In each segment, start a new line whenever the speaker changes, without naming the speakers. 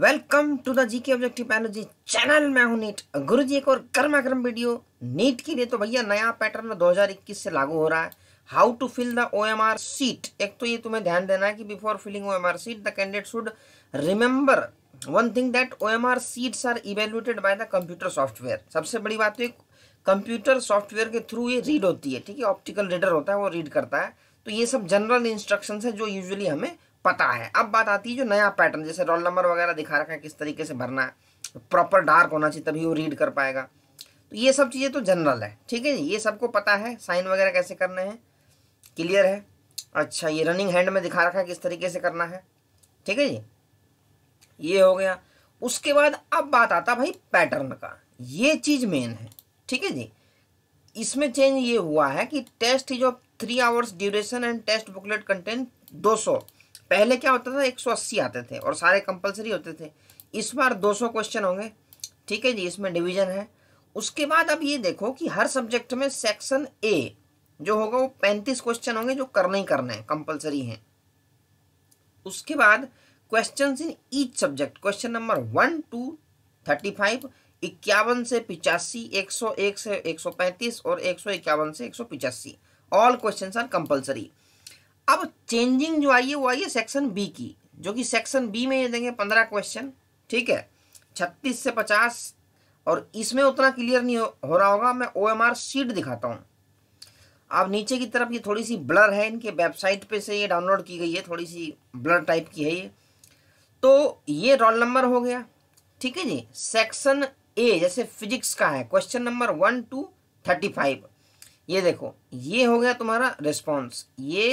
welcome to the GK objective energy channel मैं हूं NEET गुरु जी एक और कर्माक्रम वीडियो नीट के लिए तो भैया नया पैटर्न 2021 से लागू हो रहा है how to fill the O M R sheet एक तो ये तुम्हें ध्यान देना है कि before filling O M R sheet the candidate should remember one thing that O M R sheets are evaluated by the computer software सबसे बड़ी बात है कंप्यूटर सॉफ्टवेयर के थ्रू ये रीड होती है ठीक है ऑप्टिकल रीडर होता है वो रीड करता है तो ये सब जनरल इंस्ट्रक्शंस है जो यूजुअली हमें पता है अब बात आती है जो नया पैटर्न जैसे रोल नंबर वगैरह दिखा रखा है किस तरीके से भरना है प्रॉपर तो डार्क होना चाहिए तभी वो रीड कर पाएगा तो ये सब चीज़ें तो जनरल है ठीक है ये सबको पता है साइन वगैरह कैसे करने हैं क्लियर है अच्छा ये रनिंग हैंड में दिखा रखा है किस तरीके से करना है ठीक है जी ये हो गया उसके बाद अब बात आता भाई पैटर्न का ये चीज़ मेन है ठीक है जी इसमें चेंज ये हुआ है कि test is of three hours duration and test booklet content 200 पहले क्या होता था 180 आते थे और सारे कंपलसरी होते थे इस बार 200 क्वेश्चन होंगे ठीक है जी इसमें डिवीजन है उसके बाद अब ये देखो कि हर सब्जेक्ट में सेक्शन ए जो होगा वो पैंतीस क्वेश्चन होंगे जो करने ही करने हैं कंपलसरी हैं उसके बाद question in each subject question number one two thirty five इक्यावन से पिचासी एक सौ एक से एक सौ पैंतीस और एक सौ इक्यावन से एक सौ पिचासी ऑल क्वेश्चन आर कंपल्सरी अब चेंजिंग जो आई है वो आई है सेक्शन बी की जो कि सेक्शन बी में ये देंगे पंद्रह क्वेश्चन ठीक है छत्तीस से पचास और इसमें उतना क्लियर नहीं हो, रहा होगा मैं ओ एम आर सीट दिखाता हूँ आप नीचे की तरफ ये थोड़ी सी ब्लर है इनके वेबसाइट पे से ये डाउनलोड की गई है थोड़ी सी ब्लर टाइप की है ये तो ये रोल नंबर हो गया ठीक है जी सेक्शन ए जैसे फिजिक्स का है question number one two thirty five ये देखो ये हो गया तुम्हारा रिस्पॉन्स ये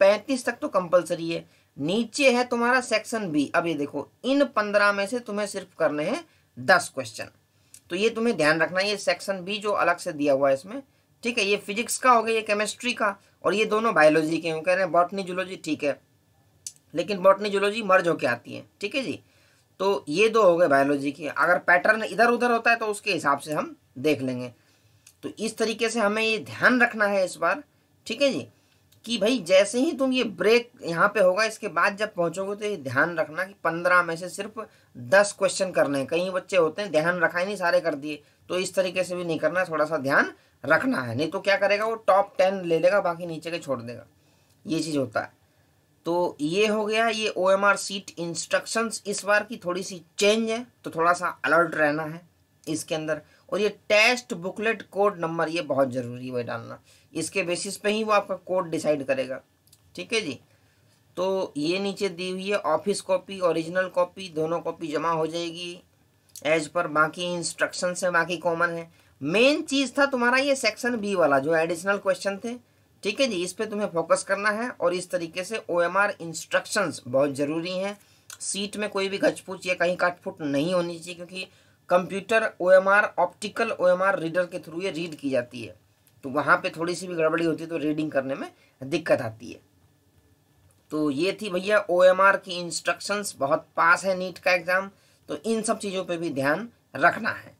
पैंतीस तक तो कंपलसरी है नीचे है तुम्हारा सेक्शन बी अब ये देखो इन पंद्रह में से तुम्हें सिर्फ करने हैं दस क्वेश्चन तो ये तुम्हें ध्यान रखना ये सेक्शन बी जो अलग से दिया हुआ है इसमें ठीक है ये फिजिक्स का हो गया ये केमिस्ट्री का और ये दोनों बायोलॉजी के कह रहे हैं बॉटनी जूलॉजी ठीक है लेकिन बॉटनी जूलॉजी मर्ज होके आती है ठीक है जी तो ये दो हो गए बायोलॉजी के अगर पैटर्न इधर उधर होता है तो उसके हिसाब से हम देख लेंगे तो इस तरीके से हमें ये ध्यान रखना है इस बार ठीक है जी कि भाई जैसे ही तुम ये ब्रेक यहाँ पे होगा इसके बाद जब पहुँचोगे तो ये ध्यान रखना कि पंद्रह में से सिर्फ दस क्वेश्चन करने हैं कई बच्चे होते हैं ध्यान रखा ही नहीं सारे कर दिए तो इस तरीके से भी नहीं करना थोड़ा सा ध्यान रखना है नहीं तो क्या करेगा वो टॉप टेन ले लेगा बाकी नीचे के छोड़ देगा ये चीज़ होता है तो ये हो गया ये O M R sheet instructions इस बार की थोड़ी सी चेंज है तो थोड़ा सा अलर्ट रहना है इसके अंदर और ये टेस्ट बुकलेट कोड नंबर ये बहुत ज़रूरी है डालना इसके बेसिस पे ही वो आपका कोड डिसाइड करेगा ठीक है जी तो ये नीचे दी हुई है ऑफिस कॉपी ओरिजिनल कॉपी दोनों कॉपी जमा हो जाएगी एज पर बाकी इंस्ट्रक्शन है बाकी कॉमन है मेन चीज़ था तुम्हारा ये सेक्शन बी वाला जो एडिशनल क्वेश्चन थे ठीक है जी इस पर तुम्हें फोकस करना है और इस तरीके से ओ एम आर इंस्ट्रक्शंस बहुत ज़रूरी हैं सीट में कोई भी घचपूच या कहीं काटफुट नहीं होनी चाहिए क्योंकि computer OMR optical OMR reader के थ्रू ये रीड की जाती है तो वहाँ पे थोड़ी सी भी गड़बड़ी होती है तो रीडिंग करने में दिक्कत आती है तो ये थी भैया ओ की इंस्ट्रक्शंस बहुत पास है नीट का एग्ज़ाम तो इन सब चीज़ों पे भी ध्यान रखना है